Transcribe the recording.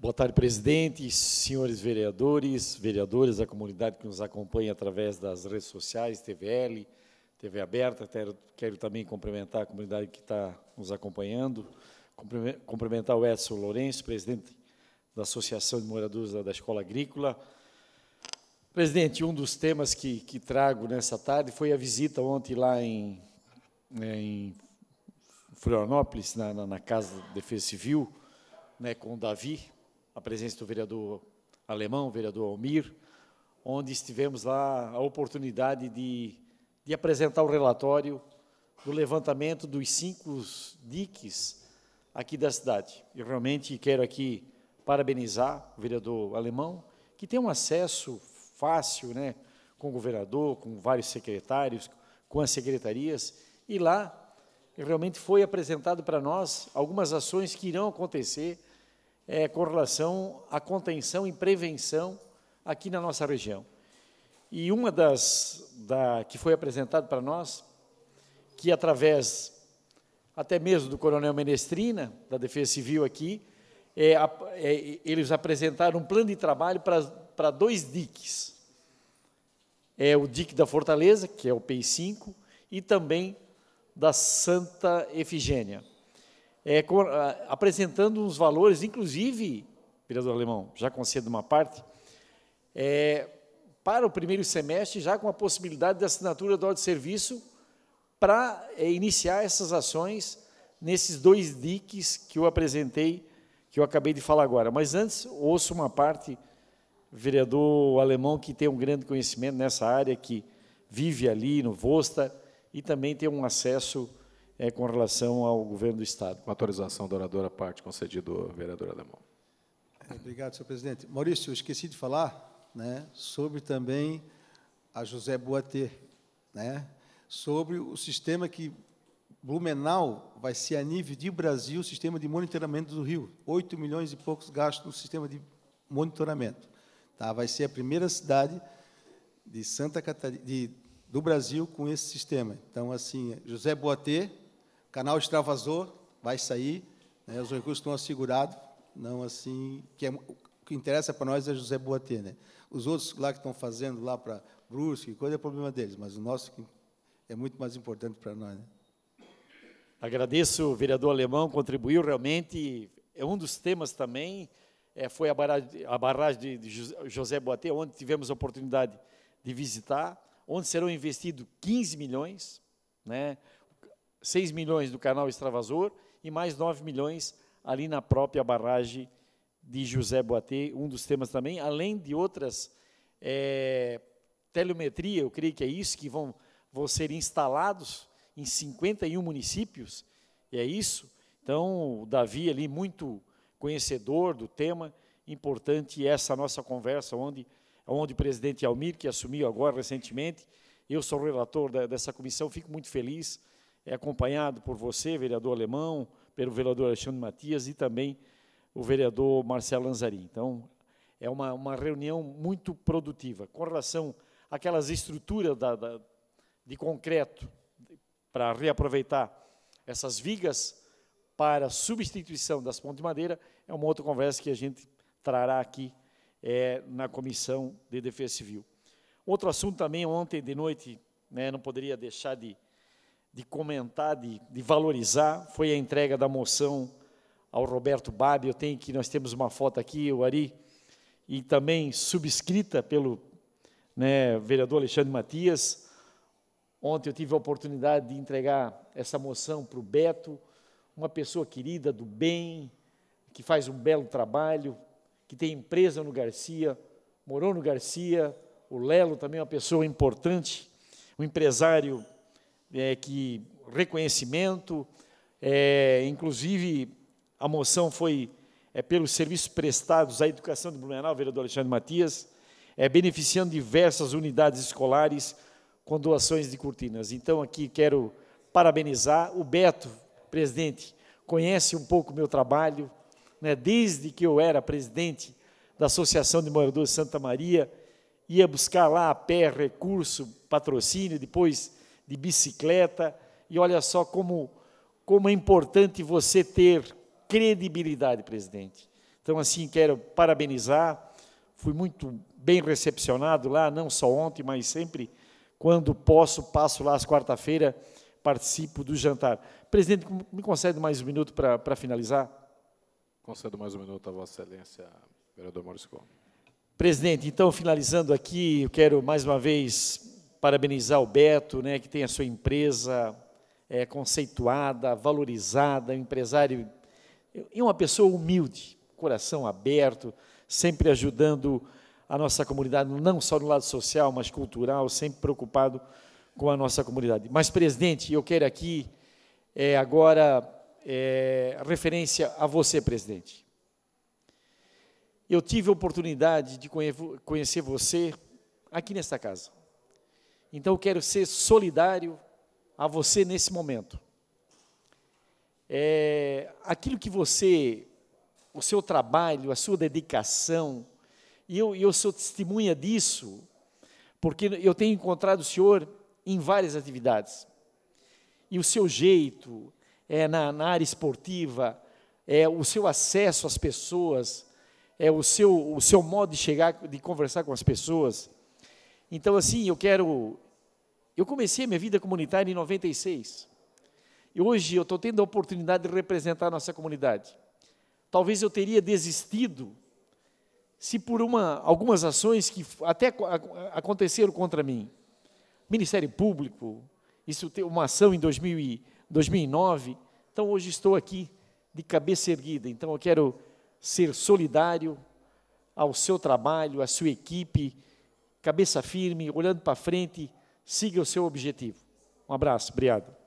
Boa tarde, presidente, senhores vereadores, vereadoras da comunidade que nos acompanha através das redes sociais, TVL, TV Aberta. Quero, quero também cumprimentar a comunidade que está nos acompanhando, cumprimentar o Edson Lourenço, presidente da Associação de Moradores da, da Escola Agrícola. Presidente, um dos temas que, que, trago nessa tarde foi a visita ontem lá em, né, em Florianópolis, na, na Casa da Defesa Civil, né, com o Davi, a presença do vereador alemão, vereador Almir, onde estivemos lá a oportunidade de, de apresentar o relatório do levantamento dos cinco diques aqui da cidade. Eu realmente quero aqui parabenizar o vereador alemão, que tem um acesso fácil né, com o governador, com vários secretários, com as secretarias, e lá realmente foi apresentado para nós algumas ações que irão acontecer é, com relação à contenção e prevenção aqui na nossa região. E uma das da, que foi apresentado para nós, que através até mesmo do Coronel Menestrina, da Defesa Civil aqui, é, é, eles apresentaram um plano de trabalho para, para dois diques. É o dique da Fortaleza, que é o PI5, e também da Santa Efigênia é, ah, apresentando uns valores, inclusive, vereador Alemão, já concedo uma parte, é, para o primeiro semestre, já com a possibilidade da assinatura do de serviço para é, iniciar essas ações nesses dois diques que eu apresentei, que eu acabei de falar agora. Mas antes, ouço uma parte, vereador alemão que tem um grande conhecimento nessa área, que vive ali no Vosta e também tem um acesso é com relação ao governo do Estado. Com autorização da oradora, parte concedida ao vereador Alemão. É, obrigado, senhor presidente. Maurício, eu esqueci de falar né, sobre também a José Boatê, né, sobre o sistema que Blumenau vai ser a nível de Brasil, o sistema de monitoramento do rio. 8 milhões e poucos gastos no sistema de monitoramento. Tá? Vai ser a primeira cidade de Santa Catarina, de, do Brasil com esse sistema. Então, assim, José Boatê, canal extravasou, vai sair, né, os recursos estão assegurados, não assim, que é, o que interessa para nós é José Boatê, né? Os outros lá que estão fazendo lá para Brusque, coisa é problema deles, mas o nosso é muito mais importante para nós, né? Agradeço o vereador Alemão, contribuiu realmente, é um dos temas também, é, foi a barragem, a barragem de José Boatê, onde tivemos a oportunidade de visitar, onde serão investidos 15 milhões, né? 6 milhões do canal Extravasor e mais 9 milhões ali na própria barragem de José Boatê, um dos temas também, além de outras é, telemetria, eu creio que é isso, que vão, vão ser instalados em 51 municípios, e é isso. Então, o Davi ali, muito conhecedor do tema, importante essa nossa conversa, onde, onde o presidente Almir, que assumiu agora recentemente, eu sou relator da, dessa comissão, fico muito feliz é acompanhado por você, vereador Alemão, pelo vereador Alexandre Matias e também o vereador Marcelo Lanzari. Então, é uma, uma reunião muito produtiva. Com relação àquelas estruturas da, da, de concreto para reaproveitar essas vigas para substituição das pontes de madeira, é uma outra conversa que a gente trará aqui é, na Comissão de Defesa Civil. Outro assunto também, ontem de noite, né, não poderia deixar de, de comentar, de, de valorizar, foi a entrega da moção ao Roberto Babi. Eu tenho que nós temos uma foto aqui, o Ari, e também subscrita pelo né, vereador Alexandre Matias. Ontem eu tive a oportunidade de entregar essa moção para o Beto, uma pessoa querida, do bem, que faz um belo trabalho, que tem empresa no Garcia, morou no Garcia. O Lelo também é uma pessoa importante, um empresário é, que reconhecimento, é, inclusive a moção foi é, pelos serviços prestados à educação de Blumenau, vereador Alexandre Matias, é, beneficiando diversas unidades escolares com doações de cortinas. Então, aqui quero parabenizar o Beto, presidente, conhece um pouco o meu trabalho, né, desde que eu era presidente da Associação de Moradores Santa Maria, ia buscar lá a pé recurso, patrocínio, depois de bicicleta. E olha só como, como é importante você ter credibilidade, presidente. Então, assim, quero parabenizar. Fui muito bem recepcionado lá, não só ontem, mas sempre quando posso, passo lá às quarta-feira, participo do jantar. Presidente, me concede mais um minuto para finalizar? Concedo mais um minuto a Vossa Excelência, vereador Maurício Presidente, então, finalizando aqui, eu quero mais uma vez parabenizar o Beto, né, que tem a sua empresa é, conceituada, valorizada, um empresário e uma pessoa humilde, coração aberto, sempre ajudando a nossa comunidade, não só no lado social, mas cultural, sempre preocupado com a nossa comunidade. Mas, presidente, eu quero aqui é, agora é, referência a você, presidente. Eu tive a oportunidade de conhecer você aqui nesta casa. Então eu quero ser solidário a você nesse momento. É, aquilo que você, o seu trabalho, a sua dedicação, e eu, eu sou testemunha disso, porque eu tenho encontrado o senhor em várias atividades. E o seu jeito é na, na área esportiva, é o seu acesso às pessoas, é o seu, o seu modo de chegar, de conversar com as pessoas então, assim, eu quero. Eu comecei minha vida comunitária em 96. E hoje eu estou tendo a oportunidade de representar a nossa comunidade. Talvez eu teria desistido se por uma, algumas ações que até aconteceram contra mim. Ministério Público, isso tem uma ação em 2000, 2009. Então hoje estou aqui de cabeça erguida. Então eu quero ser solidário ao seu trabalho, à sua equipe, cabeça firme, olhando para frente, siga o seu objetivo. Um abraço, obrigado.